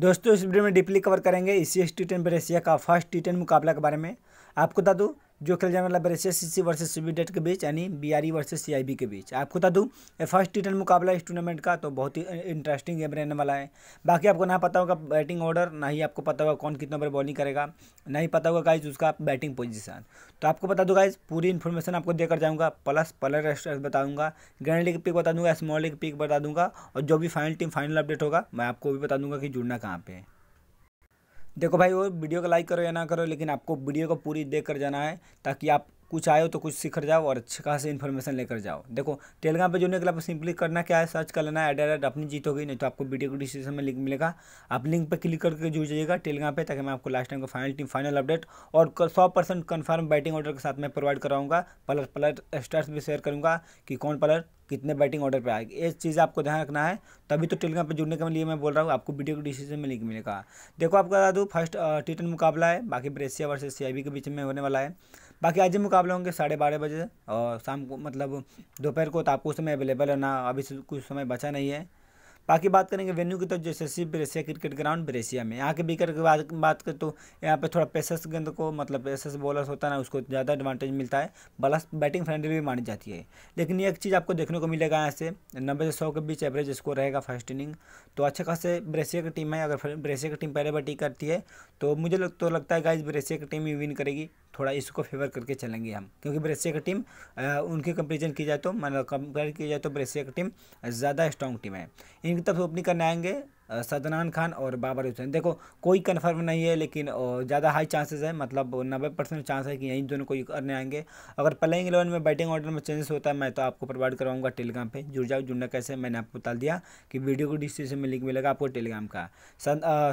दोस्तों इस वीडियो में डीपली कवर करेंगे इसी टी टेन का फर्स्ट टी टेन मुकाबला के बारे में आपको बता दूँ जो खेल जाने वाला बरेसिया सी वर्सेस सी डेट के बीच यानी B R E versus C I B के बीच आपको बता दूँ फर्स्ट टी मुकाबला इस टूर्नामेंट का तो बहुत ही इंटरेस्टिंग गेम रहने वाला है बाकी आपको ना पता होगा बैटिंग ऑर्डर ना ही आपको पता होगा कौन कितना बार बॉलिंग करेगा ना ही पता होगा गाइज उसका बैटिंग पोजिशन तो आपको बता दूँ गाइज पूरी इन्फॉर्मेशन आपको देकर जाऊँगा प्लस प्लर स्ट्रेस बताऊँगा ग्रैंड लीग पिक बता दूँगा स्मॉल लीग पिक बता दूँगा और जो भी फाइनल टीम फाइनल अपडेट होगा मैं आपको भी बता दूँगा कि जुड़ना कहाँ पर है देखो भाई वो वीडियो को लाइक करो या ना करो लेकिन आपको वीडियो को पूरी देख कर जाना है ताकि आप कुछ आए हो तो कुछ सीख जाओ और अच्छे खासे इन्फॉर्मेशन लेकर जाओ देखो टेलीग्राम जुड़ने के लिए आपको सिंपली करना क्या है सर्च कर लेना है एड अपनी जीत होगी नहीं तो आपको वीडियो को डिस्क्रिप्शन में लिंक मिलेगा आप लिंक पर क्लिक करके जुड़ जाइएगा टेलीग्राम पे ताकि मैं आपको लास्ट टाइम का फाइनल टीम फाइनल अपडेट और सौ परसेंट कन्फर्म बैटिंग ऑर्डर के साथ मैं प्रोवाइड कराऊंगा प्लस पलर स्टार्स भी शेयर करूँगा कि कौन प्लर कितने बैटिंग ऑर्डर पर आएगी ये चीज़ आपको ध्यान रखना है तभी तो टेलीग्राम पर जुड़ने के लिए मैं बोल रहा हूँ आपको वीडियो को डिस्क्रिप्शन में लिंक मिलेगा देखो आपको बता दूँ फर्स्ट टी मुकाबला है बाकी ब्रेसिया वर्सेज सी के बीच में होने वाला है बाकी आज ही मुकाबला होंगे साढ़े बारह बजे और शाम को मतलब दोपहर को तो आपको उस समय अवेलेबल है ना अभी कुछ समय बचा नहीं है बाकी बात करेंगे वेन्यू की तो जैसे बरेसिया क्रिकेट ग्राउंड बरेसिया में यहाँ के बीकर की बात बात करें तो यहाँ पे थोड़ा पेसस गेंद को मतलब पेसस बॉलर्स होता है ना उसको ज़्यादा एडवांटेज मिलता है बलस बैटिंग फ्रेंडली भी मानी जाती है लेकिन ये एक चीज़ आपको देखने को मिलेगा यहाँ से नब्बे से सौ के बीच एवरेज स्कोर रहेगा फर्स्ट इनिंग तो अच्छे खासे बरेसिया की टीम है अगर बरेसिया की टीम पहले बैटिंग करती है तो मुझे लग, तो लगता है गाइज बरेसिया की टीम ही विन करेगी थोड़ा इसको फेवर करके चलेंगे हम क्योंकि बरेसिया की टीम उनके कंपेरिजन की जाए तो मतलब कंपेयर किया जाए तो बरेसिया की टीम ज़्यादा स्ट्रॉन्ग टीम है इन निकटता से ओपनिंग करने आएंगे सदनान खान और बाबर हुसैन देखो कोई कन्फर्म नहीं है लेकिन ज़्यादा हाई चांसेस है मतलब नब्बे परसेंट चांस है कि यहीं दोनों कोई करने आएंगे अगर प्लेइंग एलेवन में बैटिंग ऑर्डर में चेंजेस होता है मैं तो आपको प्रोवाइड करवाऊंगा टेलीग्राम पे जुड़ जाओ जुड़ना कैसे मैंने आपको बता दिया कि वीडियो को डिस्क्रिप्शन में लिंक मिलेगा आपको टेलीग्राम का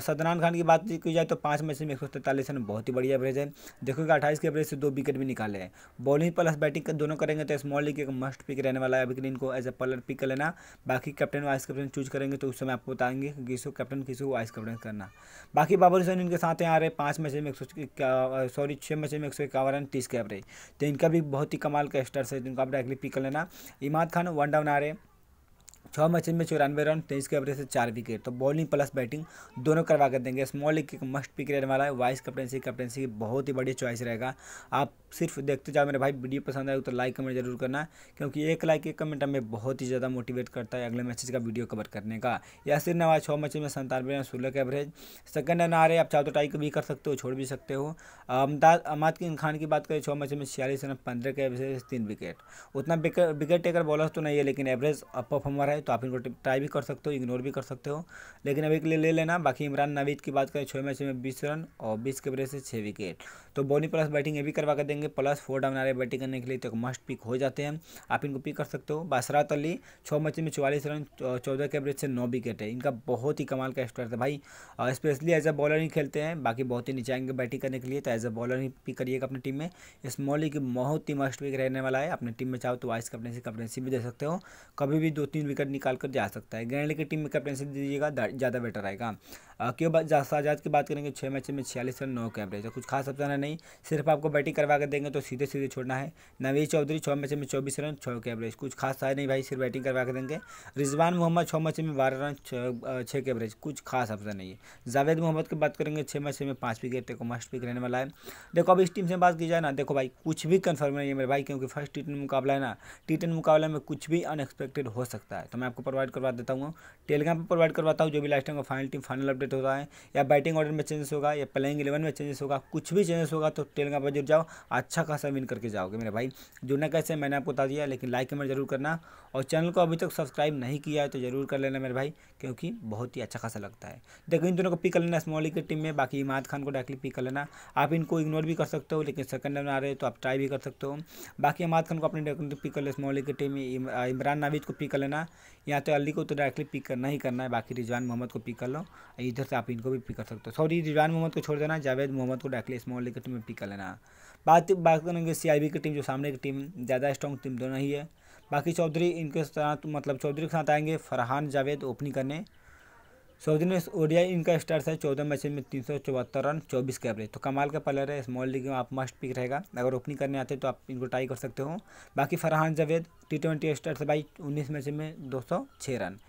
सदनान खान की बात की जाए तो पाँच मैच में एक सौ रन बहुत ही बढ़िया एवरेज है देखोगे अट्ठाईस के एवरेज से दो विकेट भी निकाले हैं बॉलिंग प्लस बैटिंग दोनों करेंगे तो स्मॉल लीग एक मस्ट पिक रहने वाला है अभी इनको एज ए पलर पिक कर लेना बाकी कैप्टन वाइस कैप्टन चूज करेंगे तो उस समय आपको बताएंगे किसी को कैप्टन किसी को वाइस कैप्टन करना बाकी बाबर हुसैन इनके साथ यहाँ रहे पाँच मैच में एक सौ सॉरी छः मैच में एक सौ इक्यावन रन तीस कैप एवरेज तो इनका भी बहुत ही कमाल का स्टार्स है जिनको आप डायरेक्टली पिक कर लेना इमाद खान वन डाउन आ रहे छः मैच में चौरानवे रन तेईस के एवरेज से चार विकेट तो बॉलिंग प्लस बैटिंग दोनों करवा कर देंगे स्मॉल लीग के मस्ट पिक रहने वाला है वाइस कैप्टनसी कैप्टनसी की बहुत ही बड़ी चॉइस रहेगा आप सिर्फ देखते जाओ मेरे भाई वीडियो पसंद आए तो लाइक कमेंट जरूर करना क्योंकि एक लाइक एक कमेंट हमें बहुत ही ज़्यादा मोटिवेट करता है अगले मैचेज का वीडियो कवर करने का या सिर नवाज छः मैच में संतानवे रन सोलह के एवरेज सेकंड रन आ रहे आप चाहो तो ट्राई भी कर सकते हो छोड़ भी सकते हो अमदाद अमाद किंग खान की बात करें छः मैच में छियालीस रन पंद्रह के एवरेज तीन विकेट उतना विकेट टेकर बॉलर तो नहीं है लेकिन एवरेज अप परफॉर्मर है तो आप इनको ट्राई भी कर सकते हो इग्नोर भी कर सकते हो लेकिन अभी के लिए ले लेना बाकी इमरान नवीद की बात करें छः मैच में बीस रन और बीस के एवरेज से छः विकेट तो बॉलिंग प्लस बैटिंग ये भी करवा कर देंगे करेंगे प्लस फोर डाउन आ रहे बैटिंग करने के लिए तो मस्ट पिक हो जाते हैं आप इनको पिक कर सकते हो बासरात अली छः मैच में चौवालीस रन चौदह के एवरेज से नौ विकेट है इनका बहुत ही कमाल का स्टार्ट है भाई स्पेशली एज अ बॉलर ही खेलते हैं बाकी बहुत ही नीचे आएंगे बैटिंग करने के लिए तो एज अ बॉलर ही पिक करिएगा अपनी टीम में स्मॉल की बहुत ही मस्ट पिक रहने वाला है अपने टीम में चाहो तो वाइस कैप्टनसी कैप्टनसी भी दे सकते हो कभी भी दो तीन विकेट निकाल कर जा सकता है ग्रैंड की टीम में कैप्टनसी दीजिएगा ज़्यादा बेटर रहेगा क्यों बात साजाद की बात करेंगे छः मैच में छियालीस रन नौ के एवरेज कुछ खास अपना नहीं सिर्फ आपको बैटिंग करवा के देंगे तो सीधे सीधे छोड़ना है नवीद चौधरी छः मैच में चौबीस रन छः के एवरेज कुछ खास शायद नहीं भाई सिर्फ बैटिंग करवा के देंगे रिजवान मोहम्मद छः मैच में बारह रन छः के एवरेज कुछ खास ऑप्शन नहीं है जावेद मोहम्मद की बात करेंगे छः मैच में पाँच विकेट देखो मस्ट पिक रहने वाला है देखो अब इस टीम से बात की जाए ना देखो भाई कुछ भी कन्फर्म नहीं है मेरे भाई क्योंकि फर्स्ट टी मुकाबला है ना टी मुकाबला में कुछ भी अनएक्सपेक्टेड हो सकता है तो मैं आपको प्रोवाइड करवा देता हूँ टेलीग्राम पर प्रोवाइड करवाता हूँ जो भी लास्ट टाइम का फाइनल टीम फाइनल अपडेट होता है या बैटिंग ऑर्डर में चेंजेस होगा या प्लेइंग इलेवन में चेंजेस होगा कुछ भी चेंजेस होगा तो टेलीग्राम पर जुड़ जाओ आज अच्छा खासा विन करके जाओगे मेरे भाई जुड़ना कैसे मैंने आपको बता दिया लेकिन लाइक कमेंट जरूर करना और चैनल को अभी तक सब्सक्राइब नहीं किया है तो जरूर कर लेना मेरे भाई क्योंकि बहुत ही अच्छा खासा लगता है देखो इन दोनों को पिक कर लेना स्मॉल की टीम में बाकी इमाद खान को डायरेक्टली पिक कर लेना आप इनको इग्नोर भी कर सकते हो लेकिन सेकंड में आ रहे हो तो आप ट्राई भी कर सकते हो बाकी इमाद खान को अपने डायरेक्टली पिक कर लेना स्मॉल की टीम में इमरान नाविद को पिक कर लेना या तो अली को तो डायरेक्टली पिक करना ही करना है बाकी रिजवान मोहम्मद को पिक कर लो इधर से आप इनको भी पिक कर सकते हो सॉरी रिजवान मोहम्मद को छोड़ देना जावेद मोहम्मद को डायरेक्टली स्मॉल की टीम में पिक कर लेना बात तो की बात करेंगे सीआईबी की टीम जो सामने की टीम ज़्यादा स्ट्रॉन्ग टीम दोनों ही है बाकी चौधरी इनके साथ मतलब चौधरी के साथ आएंगे फरहान जावेद ओपनिंग करने चौधरी ने ओडिया इनका स्टार्ट है चौदह मैच में तीन सौ चौहत्तर रन चौबीस के एवरेज तो कमाल का प्लेयर है स्मॉल लीग में आप मस्ट पिक रहेगा अगर ओपनिंग करने आते तो आप इनको ट्राई कर सकते हो बाकी Farhan Javed T twenty start है भाई उन्नीस मैच में दो सौ छः रन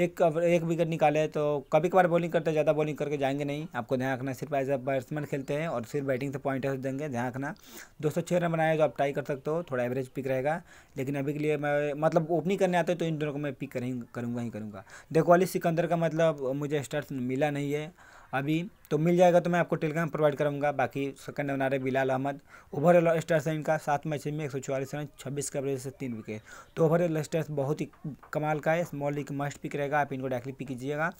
एक एक विकेट निकाले तो कभी कभार बॉलिंग करते ज़्यादा बॉलिंग करके जाएंगे नहीं आपको ध्यान रखना सिर्फ एज अ बैट्समैन खेलते हैं और सिर्फ बैटिंग से पॉइंट देंगे ध्यान रखना दो सौ छः रन बनाए तो आप ट्राई कर सकते हो थोड़ा एवरेज पिक रहेगा लेकिन अभी के लिए मैं मतलब ओपनिंग करने आते तो इन दोनों को मैं पिक करूँगा ही करूँगा देखो अली सिकंदर का मतलब मुझे स्टार्ट मिला नहीं है अभी तो मिल जाएगा तो मैं आपको टेलीग्राम प्रोवाइड करूँगा बाकी सेकंड बना है बिलाल अहमद ओवरऑल स्टार्स है इनका सात मैच में एक सौ चौवालीस रन छब्बीस के एवरेज से तीन विकेट तो ओवरऑल स्टार्स बहुत ही कमाल का है स्मॉल लीग मस्ट पिक रहेगा आप इनको डायरेक्टली पिक कीजिएगा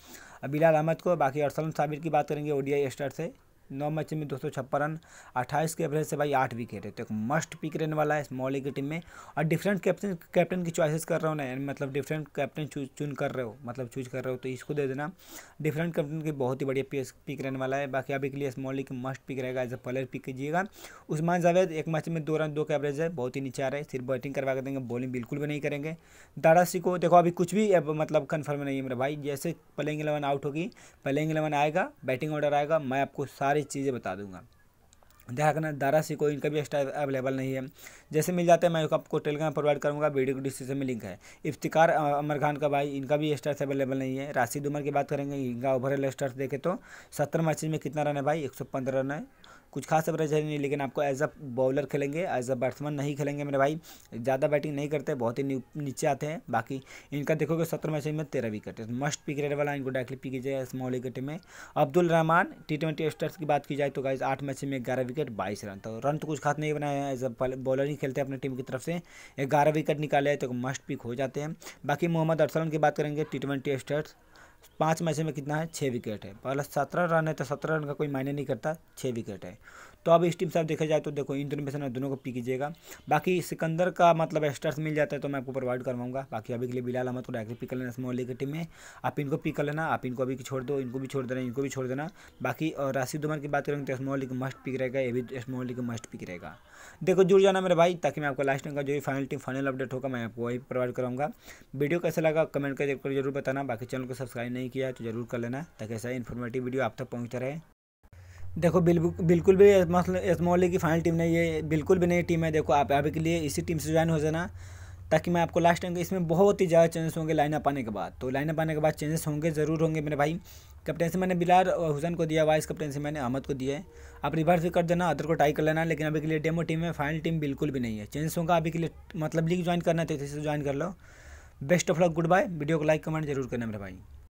बिलाल अहमद को बाकी अरसलम साबिर की बात करेंगे ओडीआई स्टार से नौ मैच में दो सौ छप्पन रन अट्ठाईस के एवरेज से भाई आठ विकेट है तो एक मस्ट पिक रहने वाला है स्मॉल की टीम में और डिफरेंट कैप्टन कैप्टन की चॉइसेस कर रहे हो ना मतलब डिफरेंट कैप्टन चुन कर रहे हो मतलब चूज कर रहे हो तो इसको दे देना डिफरेंट कैप्टन की बहुत ही बढ़िया पिक रहने वाला है बाकी अभी के लिए स्मॉल की मस्ट पिक रहेगा एज ए प्लेयर पिक कीजिएगा उस्मान जावेद एक मैच में दो रन दो का एवरेज है बहुत ही नीचे आ सिर्फ बैटिंग करवा कर देंगे बॉलिंग बिल्कुल भी नहीं करेंगे दारासी को देखो अभी कुछ भी मतलब कन्फर्म नहीं है मेरा भाई जैसे प्लेइंग इलेवन आउट होगी प्लेइंग इलेवन आएगा बैटिंग ऑर्डर आएगा मैं आपको सारी सारी चीज़ें बता दूंगा देखना दारा से कोई इनका भी एक्स्ट्रा अवेलेबल नहीं है जैसे मिल जाते हैं मैं आपको टेलीग्राम प्रोवाइड करूंगा वीडियो को डिस्क्रिप्शन में लिंक है इफ्तिकार अमर खान का भाई इनका भी एक्स्ट्रा अवेलेबल नहीं है राशिद उमर की बात करेंगे इनका ओवरऑल स्टार्स देखें तो सत्तर मैचेज में कितना रन है भाई एक रन है कुछ खास एवरेज है नहीं लेकिन आपको एज अ बॉलर खेलेंगे एज अ बैट्समैन नहीं खेलेंगे मेरे भाई ज़्यादा बैटिंग नहीं करते बहुत ही नीचे आते हैं बाकी इनका देखोगे सत्रह मैच में तेरह विकेट है मस्ट पिक रेट वाला इनको डायरेक्टली पिक जाए स्मॉल विकेट में Abdul Rahman T twenty stars की बात की जाए तो गाइज आठ मैच में ग्यारह विकेट बाईस रन तो रन तो कुछ खास नहीं बनाए हैं एज अ बॉलर ही खेलते हैं अपनी टीम की तरफ से ग्यारह विकेट निकाले तो मस्ट पिक हो जाते हैं बाकी मोहम्मद अरसलन की बात करेंगे टी ट्वेंटी स्टार्स पाँच मैच में कितना है छः विकेट है पहला सत्रह रन है तो सत्रह रन का कोई मायने नहीं करता छः विकेट है तो अब इस टीम से आप देखा जाए तो देखो इन दोनों को पी कीजिएगा बाकी सिकंदर का मतलब एक्स्ट्रा मिल जाता है तो मैं आपको प्रोवाइड करवाऊंगा बाकी अभी के लिए बिलाल अहमद को डायरेक्ट पिक कर लेना स्मॉल लीग की टीम में आप इनको पिक कर लेना आप इनको अभी छोड़ दो इनको भी छोड़ देना इनको भी छोड़ देना बाकी और राशिद उमर की बात करेंगे तो स्मॉल लीग मस्ट पिक रहेगा ये भी स्मॉल लीग मस्ट पिक रहेगा देखो जुड़ जाना मेरे भाई ताकि मैं आपको लास्ट टाइम का जो भी फाइनल टीम फाइनल अपडेट होगा मैं आपको वही प्रोवाइड कराऊंगा वीडियो कैसा लगा कमेंट कर जरूर बताना बाकी चैनल को सब्सक्राइब सब्सक्राइब नहीं किया तो ज़रूर कर लेना ताकि ऐसा इन्फॉर्मेटिव वीडियो आप तक पहुँचता रहे देखो बिल्कुल भी एजमोले की फाइनल टीम नहीं है बिल्कुल भी नई टीम है देखो आप अभी के लिए इसी टीम से ज्वाइन हो जाना ताकि मैं आपको लास्ट टाइम इसमें बहुत ही ज़्यादा चेंजेस होंगे लाइन अप आने के बाद तो लाइन अप आने के बाद चेंजेस होंगे ज़रूर होंगे मेरे भाई कैप्टनसी मैंने बिलार हुसैन को दिया वाइस कैप्टनसी मैंने अहमद को दिया है आप रिवर्स भी कर देना अदर को टाई कर लेना लेकिन अभी के लिए डेमो टीम में फाइनल टीम बिल्कुल भी नहीं है चेंजेस होगा अभी के लिए मतलब लीग ज्वाइन करना है तो इसी से ज्वाइन कर लो best of luck good bye video को लाइक कमेंट जरूर करना मेरे भाई